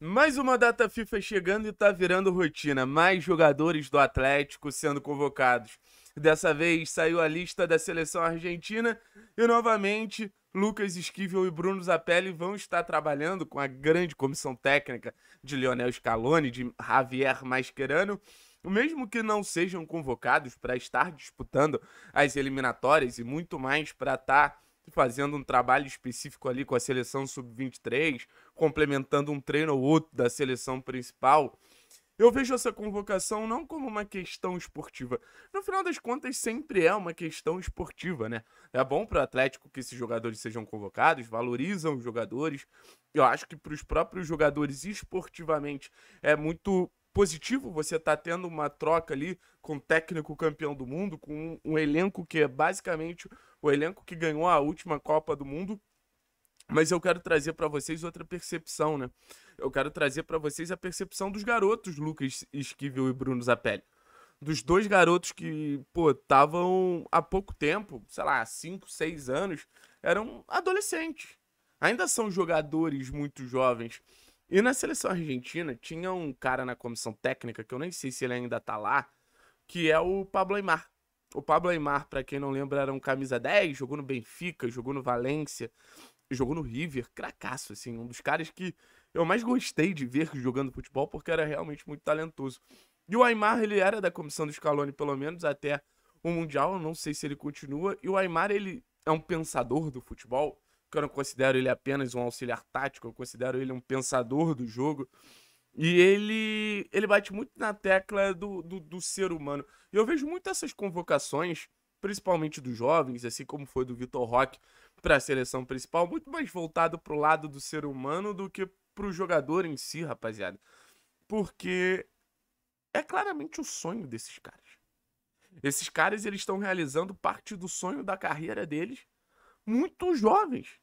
Mais uma data FIFA chegando e tá virando rotina. Mais jogadores do Atlético sendo convocados. Dessa vez saiu a lista da seleção argentina e novamente Lucas Esquivel e Bruno Zapelli vão estar trabalhando com a grande comissão técnica de Lionel Scaloni, de Javier Mascherano. Mesmo que não sejam convocados para estar disputando as eliminatórias e muito mais para estar tá fazendo um trabalho específico ali com a seleção sub-23, complementando um treino ou outro da seleção principal. Eu vejo essa convocação não como uma questão esportiva. No final das contas, sempre é uma questão esportiva, né? É bom para o Atlético que esses jogadores sejam convocados, valorizam os jogadores. Eu acho que para os próprios jogadores esportivamente é muito positivo você tá tendo uma troca ali com o técnico campeão do mundo, com um, um elenco que é basicamente o elenco que ganhou a última Copa do Mundo. Mas eu quero trazer para vocês outra percepção, né? Eu quero trazer para vocês a percepção dos garotos, Lucas Esquivel e Bruno Zapelli. Dos dois garotos que, pô, estavam há pouco tempo, sei lá, 5, 6 anos, eram adolescentes. Ainda são jogadores muito jovens. E na seleção argentina tinha um cara na comissão técnica, que eu nem sei se ele ainda tá lá, que é o Pablo Aymar. O Pablo Aymar, para quem não lembra, era um camisa 10, jogou no Benfica, jogou no Valência, jogou no River, cracaço, assim, um dos caras que eu mais gostei de ver jogando futebol porque era realmente muito talentoso. E o Aymar, ele era da comissão do Scaloni, pelo menos até o Mundial, não sei se ele continua. E o Aymar, ele é um pensador do futebol, que eu não considero ele apenas um auxiliar tático, eu considero ele um pensador do jogo. E ele, ele bate muito na tecla do, do, do ser humano. E eu vejo muito essas convocações, principalmente dos jovens, assim como foi do Vitor Roque para a seleção principal, muito mais voltado para o lado do ser humano do que para o jogador em si, rapaziada. Porque é claramente o sonho desses caras. Esses caras eles estão realizando parte do sonho da carreira deles muito jovens.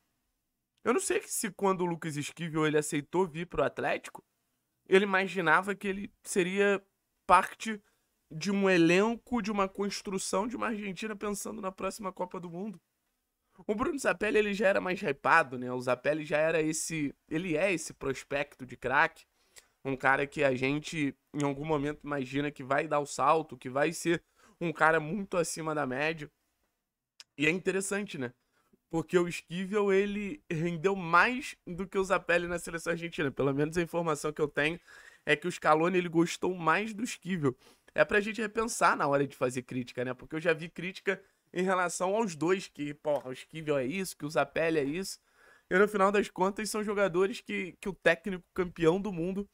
Eu não sei se quando o Lucas Esquivel ele aceitou vir para o Atlético, ele imaginava que ele seria parte de um elenco, de uma construção de uma Argentina pensando na próxima Copa do Mundo. O Bruno Zapelli ele já era mais hypado, né? O Zapelli já era esse, ele é esse prospecto de craque, um cara que a gente em algum momento imagina que vai dar o salto, que vai ser um cara muito acima da média. E é interessante, né? Porque o Esquivel, ele rendeu mais do que o Zapelli na seleção argentina. Pelo menos a informação que eu tenho é que o Scaloni, ele gostou mais do Esquivel. É pra gente repensar na hora de fazer crítica, né? Porque eu já vi crítica em relação aos dois, que, porra, o Esquivel é isso, que o Zapelli é isso. E no final das contas, são jogadores que, que o técnico campeão do mundo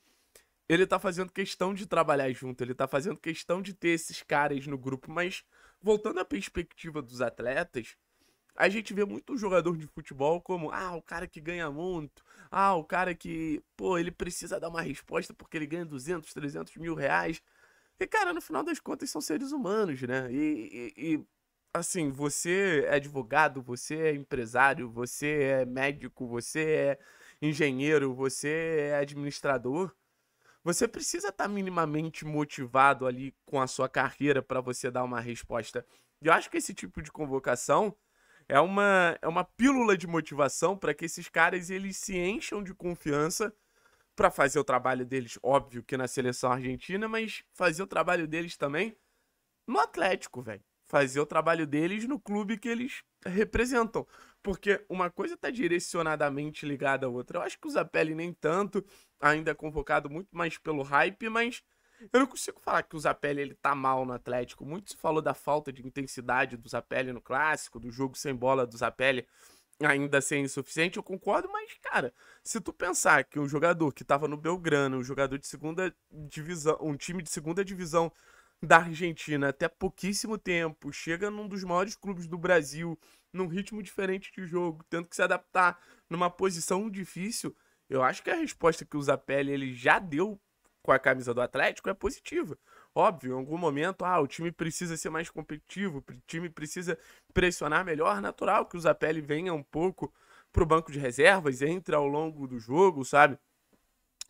ele tá fazendo questão de trabalhar junto, ele tá fazendo questão de ter esses caras no grupo, mas voltando à perspectiva dos atletas, a gente vê muito jogador de futebol como, ah, o cara que ganha muito, ah, o cara que, pô, ele precisa dar uma resposta porque ele ganha 200, 300 mil reais. E, cara, no final das contas são seres humanos, né? E, e, e assim, você é advogado, você é empresário, você é médico, você é engenheiro, você é administrador. Você precisa estar tá minimamente motivado ali com a sua carreira para você dar uma resposta. Eu acho que esse tipo de convocação é uma, é uma pílula de motivação para que esses caras eles se encham de confiança para fazer o trabalho deles, óbvio que na seleção argentina, mas fazer o trabalho deles também no Atlético, velho. Fazer o trabalho deles no clube que eles representam. Porque uma coisa tá direcionadamente ligada à outra. Eu acho que o Zapelli nem tanto, ainda é convocado muito mais pelo hype, mas eu não consigo falar que o Zapelli ele tá mal no Atlético. Muito se falou da falta de intensidade do Zapelli no clássico, do jogo sem bola do Zapelli ainda ser insuficiente, eu concordo, mas, cara, se tu pensar que um jogador que tava no Belgrano, um jogador de segunda divisão, um time de segunda divisão da Argentina até pouquíssimo tempo, chega num dos maiores clubes do Brasil, num ritmo diferente de jogo, tendo que se adaptar numa posição difícil, eu acho que a resposta que o Zapelli ele já deu com a camisa do Atlético é positiva. Óbvio, em algum momento, ah, o time precisa ser mais competitivo, o time precisa pressionar melhor, natural que o Zapelli venha um pouco pro banco de reservas, entre ao longo do jogo, sabe?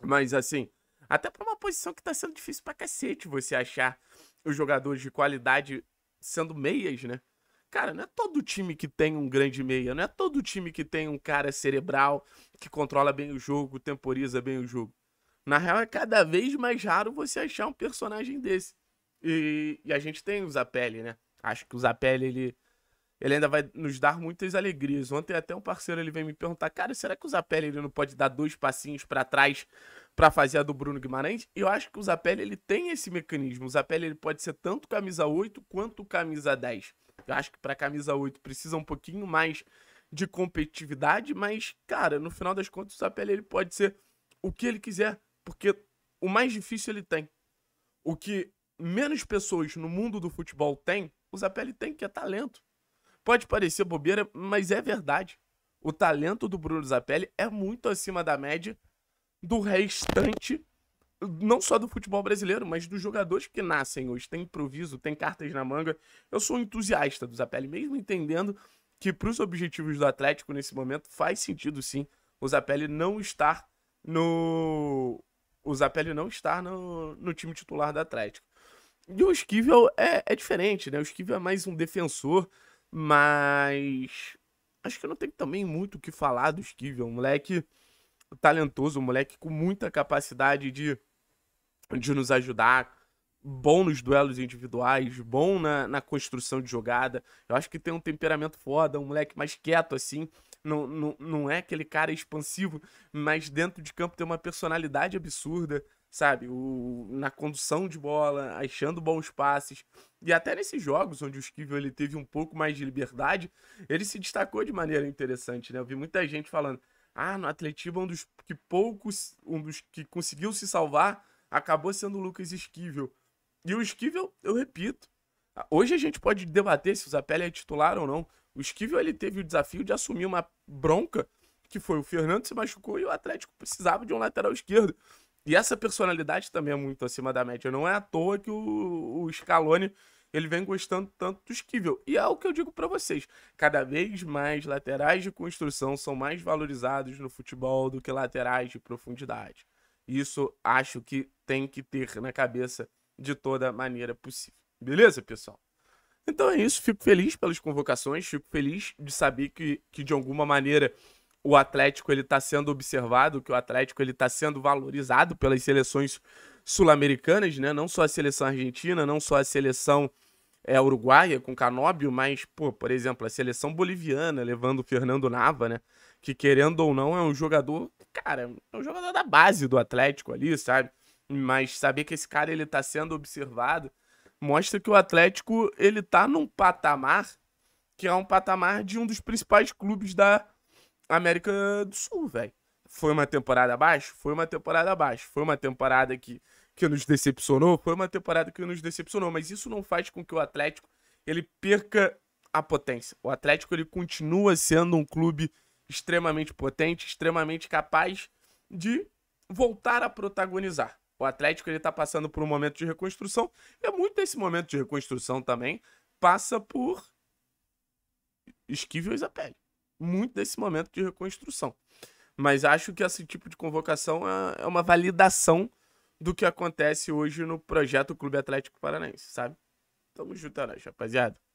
Mas assim, até para uma posição que tá sendo difícil pra cacete você achar os jogadores de qualidade sendo meias, né? Cara, não é todo time que tem um grande meia, não é todo time que tem um cara cerebral que controla bem o jogo, temporiza bem o jogo. Na real, é cada vez mais raro você achar um personagem desse. E, e a gente tem o Zapelli, né? Acho que o Zapelli, ele, ele ainda vai nos dar muitas alegrias. Ontem até um parceiro ele veio me perguntar, cara, será que o Zapelli ele não pode dar dois passinhos para trás para fazer a do Bruno Guimarães? E eu acho que o Zapelli ele tem esse mecanismo. O Zapelli ele pode ser tanto camisa 8 quanto camisa 10. Eu acho que para camisa 8 precisa um pouquinho mais de competitividade, mas cara, no final das contas o Zapelli ele pode ser o que ele quiser. Porque o mais difícil ele tem. O que menos pessoas no mundo do futebol tem, o Zapelli tem, que é talento. Pode parecer bobeira, mas é verdade. O talento do Bruno Zapelli é muito acima da média do restante, não só do futebol brasileiro, mas dos jogadores que nascem hoje. Tem improviso, tem cartas na manga. Eu sou um entusiasta do Zapelli, mesmo entendendo que para os objetivos do Atlético nesse momento faz sentido sim o Zapelli não estar no o Zapelli não estar no, no time titular do Atlético. E o Esquivel é, é diferente, né? O Esquivel é mais um defensor, mas acho que não tem também muito o que falar do Esquivel. Um moleque talentoso, um moleque com muita capacidade de, de nos ajudar, bom nos duelos individuais, bom na, na construção de jogada. Eu acho que tem um temperamento foda, um moleque mais quieto assim, não, não, não é aquele cara expansivo, mas dentro de campo tem uma personalidade absurda, sabe? O, na condução de bola, achando bons passes. E até nesses jogos onde o Esquivel ele teve um pouco mais de liberdade, ele se destacou de maneira interessante, né? Eu vi muita gente falando: "Ah, no Atletiba um dos que poucos, um dos que conseguiu se salvar acabou sendo o Lucas Esquivel". E o Esquivel, eu repito, hoje a gente pode debater se o Zapelli é titular ou não. O Esquivel ele teve o desafio de assumir uma bronca que foi o Fernando se machucou e o Atlético precisava de um lateral esquerdo. E essa personalidade também é muito acima da média. Não é à toa que o, o Scaloni ele vem gostando tanto do Esquivel. E é o que eu digo para vocês: cada vez mais laterais de construção são mais valorizados no futebol do que laterais de profundidade. Isso acho que tem que ter na cabeça de toda maneira possível. Beleza, pessoal? Então é isso, fico feliz pelas convocações, fico feliz de saber que, que de alguma maneira o Atlético ele está sendo observado, que o Atlético ele está sendo valorizado pelas seleções sul-americanas, né? Não só a seleção argentina, não só a seleção é, uruguaia com Canóbio, mas pô, por exemplo a seleção boliviana levando o Fernando Nava, né? Que querendo ou não é um jogador, cara, é um jogador da base do Atlético ali, sabe? Mas saber que esse cara ele está sendo observado mostra que o Atlético ele tá num patamar que é um patamar de um dos principais clubes da América do Sul, velho. Foi uma temporada abaixo? Foi uma temporada abaixo. Foi uma temporada que, que nos decepcionou? Foi uma temporada que nos decepcionou. Mas isso não faz com que o Atlético ele perca a potência. O Atlético ele continua sendo um clube extremamente potente, extremamente capaz de voltar a protagonizar. O Atlético ele tá passando por um momento de reconstrução. E muito desse momento de reconstrução também passa por esquive e pele. Muito desse momento de reconstrução. Mas acho que esse tipo de convocação é, é uma validação do que acontece hoje no projeto Clube Atlético Paranaense, sabe? Tamo junto, né, rapaziada.